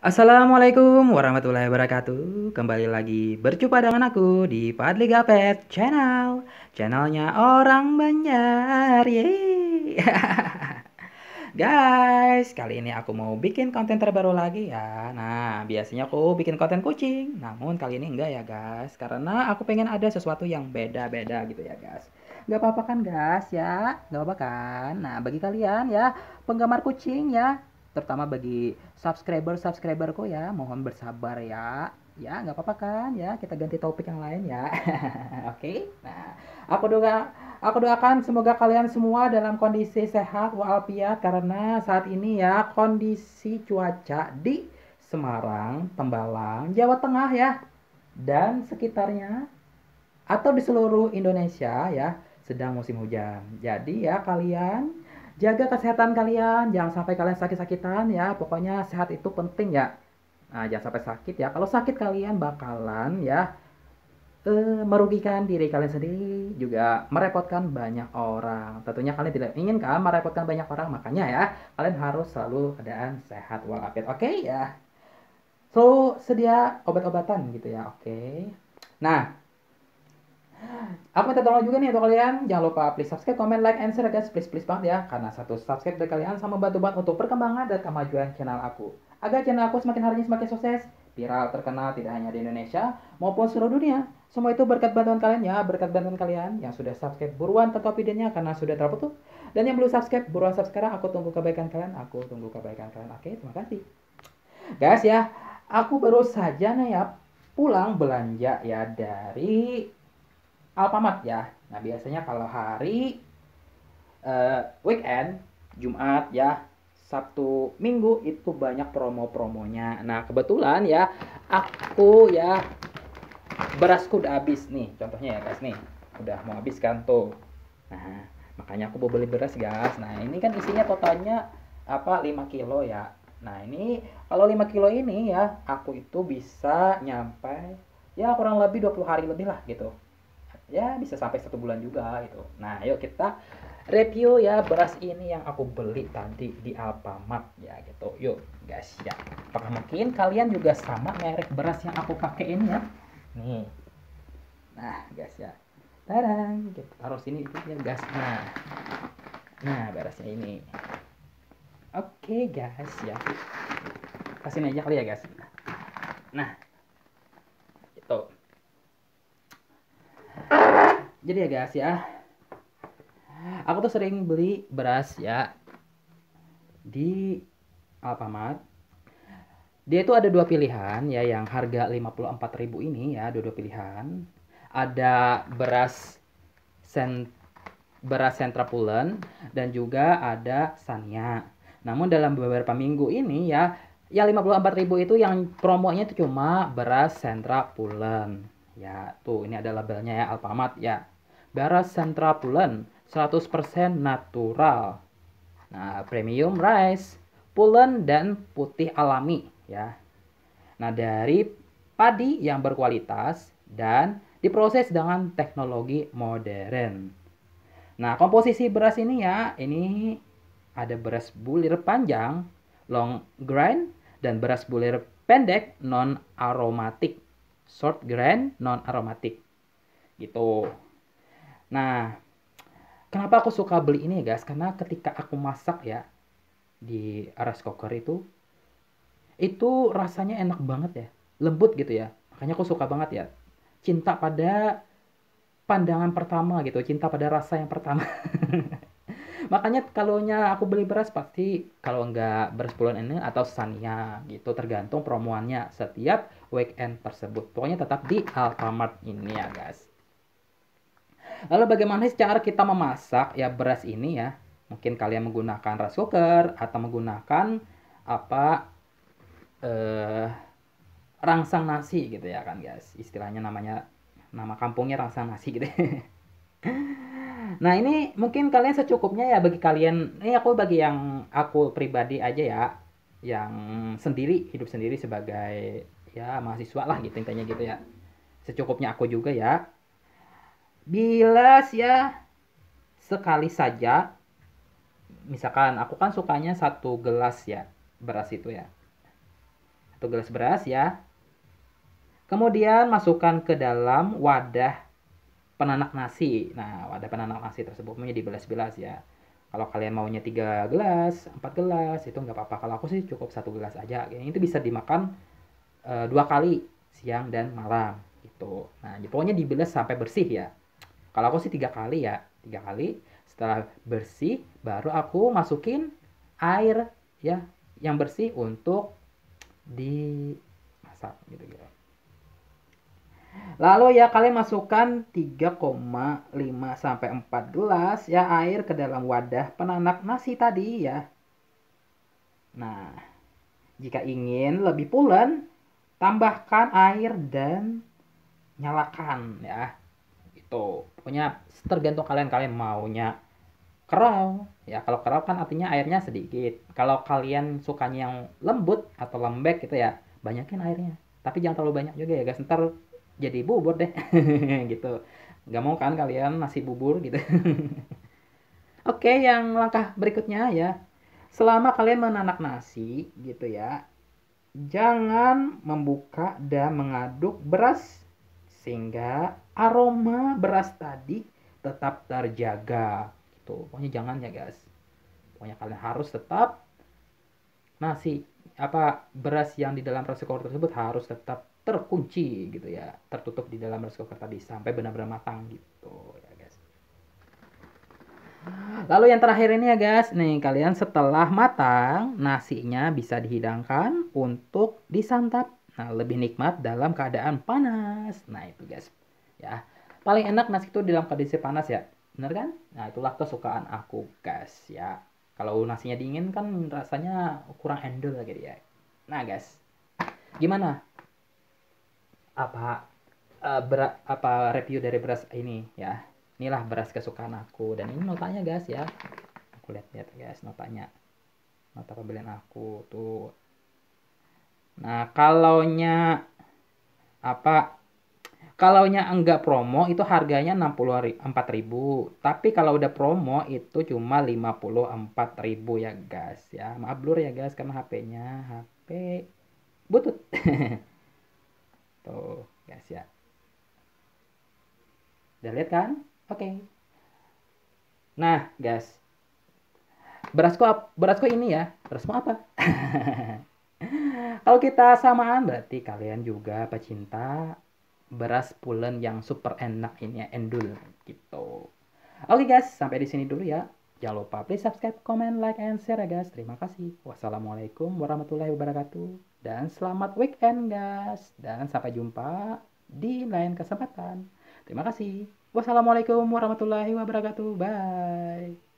Assalamualaikum warahmatullahi wabarakatuh Kembali lagi berjumpa dengan aku di Padli Gapet Channel Channelnya orang banyak, Guys, kali ini aku mau bikin konten terbaru lagi ya Nah, biasanya aku bikin konten kucing Namun kali ini enggak ya guys Karena aku pengen ada sesuatu yang beda-beda gitu ya guys Gak apa-apa kan guys ya Gak apa-apa kan Nah, bagi kalian ya Penggemar kucing ya terutama bagi subscriber subscriberku ya mohon bersabar ya ya nggak apa-apa kan ya kita ganti topik yang lain ya oke okay? nah aku doa aku doakan semoga kalian semua dalam kondisi sehat walafiat karena saat ini ya kondisi cuaca di Semarang Tembalang Jawa Tengah ya dan sekitarnya atau di seluruh Indonesia ya sedang musim hujan jadi ya kalian jaga kesehatan kalian, jangan sampai kalian sakit-sakitan ya. Pokoknya sehat itu penting ya. Nah, jangan sampai sakit ya. Kalau sakit kalian bakalan ya eh, merugikan diri kalian sendiri, juga merepotkan banyak orang. Tentunya kalian tidak ingin kan merepotkan banyak orang, makanya ya kalian harus selalu keadaan sehat walafiat. Oke okay, ya. So, sedia obat-obatan gitu ya. Oke. Okay. Nah, Aku minta tolong juga nih untuk kalian, jangan lupa please subscribe, comment, like, and share guys, please please banget ya, karena satu subscribe dari kalian sama bantu banget untuk perkembangan dan kemajuan channel aku. Agar channel aku semakin harinya semakin sukses, viral, terkenal tidak hanya di Indonesia maupun seluruh dunia. Semua itu berkat bantuan kalian ya, berkat bantuan kalian yang sudah subscribe buruan tetap videonya karena sudah terputus. Dan yang belum subscribe, buruan subscribe sekarang. Aku tunggu kebaikan kalian, aku tunggu kebaikan kalian. Oke, terima kasih. Guys ya, aku baru saja nih ya pulang belanja ya dari Alfamart ya. Nah, biasanya kalau hari uh, weekend, Jumat ya, Sabtu, Minggu itu banyak promo-promonya. Nah, kebetulan ya aku ya berasku udah habis nih. Contohnya ya, guys nih. Udah mau habis kan tuh. Nah, makanya aku mau beli beras, guys. Nah, ini kan isinya totalnya apa 5 kilo ya. Nah, ini kalau 5 kilo ini ya aku itu bisa nyampe ya kurang lebih 20 hari lebih lah gitu ya bisa sampai satu bulan juga gitu nah yuk kita review ya beras ini yang aku beli tadi di Alfamart ya gitu yuk guys ya apakah mungkin kalian juga sama merek beras yang aku pakai ini ya nih nah guys ya tarang gitu taruh sini itu ya guys nah nah berasnya ini oke okay, guys ya kasih aja kali ya guys nah itu jadi ya guys ya aku tuh sering beli beras ya di Alfamart dia itu ada dua pilihan ya yang harga 54.000 ini ya dua-dua pilihan ada beras sen beras pulen dan juga ada sania namun dalam beberapa minggu ini ya ya 54.000 itu yang promonya itu cuma beras pulen. ya tuh ini ada labelnya ya Alfamart ya sentra Pulen 100% natural. Nah, premium rice, pulen dan putih alami ya. Nah, dari padi yang berkualitas dan diproses dengan teknologi modern. Nah, komposisi beras ini ya, ini ada beras bulir panjang, long grain, dan beras bulir pendek non aromatik, short grain non aromatik. Gitu. Nah, kenapa aku suka beli ini ya guys? Karena ketika aku masak ya di rice cooker itu, itu rasanya enak banget ya, lembut gitu ya. Makanya aku suka banget ya. Cinta pada pandangan pertama gitu, cinta pada rasa yang pertama. Makanya kalau aku beli beras pasti kalau nggak beras bulan ini atau Sania gitu tergantung promoannya setiap weekend tersebut. Pokoknya tetap di Alfamart ini ya guys. Lalu bagaimana sih cara kita memasak ya beras ini ya? Mungkin kalian menggunakan rice cooker atau menggunakan apa eh, rangsang nasi gitu ya kan guys. Istilahnya namanya nama kampungnya rangsang nasi gitu. nah ini mungkin kalian secukupnya ya bagi kalian ini aku bagi yang aku pribadi aja ya yang sendiri hidup sendiri sebagai ya mahasiswa lah gitu intinya gitu ya secukupnya aku juga ya Bilas ya sekali saja misalkan aku kan sukanya satu gelas ya beras itu ya satu gelas beras ya kemudian masukkan ke dalam wadah penanak nasi nah wadah penanak nasi tersebut menjadi belas bilas ya kalau kalian maunya tiga gelas empat gelas itu nggak apa-apa kalau aku sih cukup satu gelas aja ini itu bisa dimakan e, dua kali siang dan malam gitu nah pokoknya dibelas sampai bersih ya kalau aku sih tiga kali ya tiga kali setelah bersih baru aku masukin air ya yang bersih untuk dimasak gitu gitu Lalu ya kalian masukkan 3,5 sampai 4 gelas ya air ke dalam wadah penanak nasi tadi ya. Nah, jika ingin lebih pulen, tambahkan air dan nyalakan ya gitu punya tergantung kalian kalian maunya kerau ya kalau kerau kan artinya airnya sedikit kalau kalian sukanya yang lembut atau lembek gitu ya banyakin airnya tapi jangan terlalu banyak juga ya guys ntar jadi bubur deh gitu nggak mau kan kalian nasi bubur gitu oke yang langkah berikutnya ya selama kalian menanak nasi gitu ya jangan membuka dan mengaduk beras sehingga aroma beras tadi tetap terjaga gitu pokoknya jangan ya guys pokoknya kalian harus tetap nasi apa beras yang di dalam rice cooker tersebut harus tetap terkunci gitu ya tertutup di dalam rice cooker tadi sampai benar-benar matang gitu ya guys lalu yang terakhir ini ya guys nih kalian setelah matang nasinya bisa dihidangkan untuk disantap nah lebih nikmat dalam keadaan panas nah itu guys ya paling enak nasi itu dalam kondisi panas ya bener kan nah itulah kesukaan aku guys ya kalau nasinya dingin kan rasanya kurang endul gitu ya nah guys gimana apa uh, eh, ber apa review dari beras ini ya inilah beras kesukaan aku dan ini notanya guys ya aku lihat-lihat guys notanya nota pembelian aku tuh nah kalaunya apa Kalaunya enggak promo itu harganya 64.000, tapi kalau udah promo itu cuma 54.000 ya guys ya. Maaf blur ya guys karena HP-nya HP butut. Tuh, guys ya. Udah lihat kan? Oke. Okay. Nah, guys. Berasku berasku ini ya. Berasmu apa? Kalau kita samaan berarti kalian juga pecinta beras pulen yang super enak ini ya, endul gitu. Oke okay guys, sampai di sini dulu ya. Jangan lupa please subscribe, comment, like, and share ya guys. Terima kasih. Wassalamualaikum warahmatullahi wabarakatuh. Dan selamat weekend guys. Dan sampai jumpa di lain kesempatan. Terima kasih. Wassalamualaikum warahmatullahi wabarakatuh. Bye.